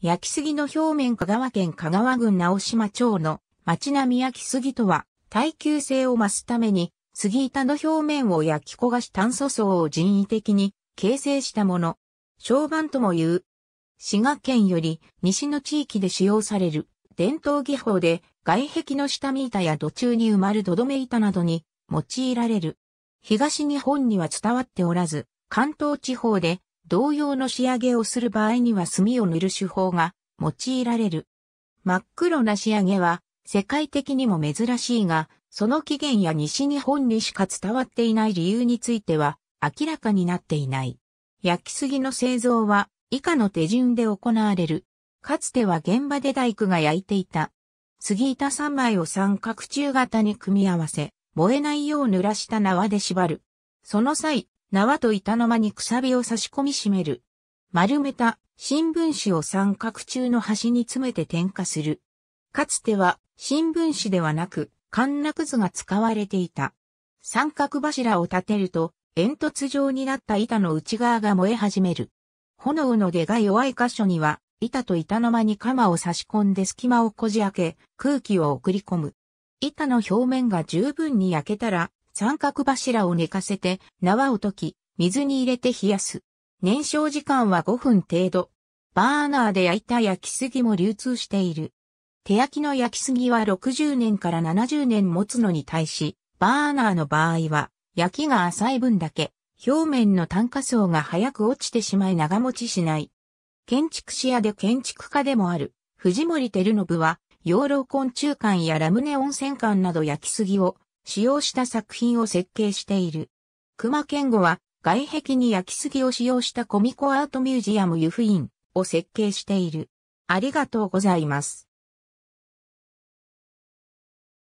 焼き杉の表面香川県香川郡直島町の町並み焼き杉とは耐久性を増すために杉板の表面を焼き焦がし炭素層を人為的に形成したもの。小板とも言う。滋賀県より西の地域で使用される伝統技法で外壁の下見板や土中に埋まる土留め板などに用いられる。東日本には伝わっておらず、関東地方で同様の仕上げをする場合には墨を塗る手法が用いられる。真っ黒な仕上げは世界的にも珍しいが、その起源や西日本にしか伝わっていない理由については明らかになっていない。焼き杉の製造は以下の手順で行われる。かつては現場で大工が焼いていた。杉板3枚を三角柱型に組み合わせ、燃えないよう濡らした縄で縛る。その際、縄と板の間にくさびを差し込み締める。丸めた新聞紙を三角柱の端に詰めて点火する。かつては新聞紙ではなく、カ落図が使われていた。三角柱を立てると、煙突状になった板の内側が燃え始める。炎の出が弱い箇所には、板と板の間に鎌を差し込んで隙間をこじ開け、空気を送り込む。板の表面が十分に焼けたら、三角柱を寝かせて縄を溶き、水に入れて冷やす。燃焼時間は5分程度。バーナーで焼いた焼き杉も流通している。手焼きの焼き杉は60年から70年持つのに対し、バーナーの場合は、焼きが浅い分だけ、表面の炭化層が早く落ちてしまい長持ちしない。建築士屋で建築家でもある、藤森照信は、養老昆虫館やラムネ温泉館など焼き杉を使用した作品を設計している。熊健吾は外壁に焼き杉を使用したコミコアートミュージアム湯布院を設計している。ありがとうございます。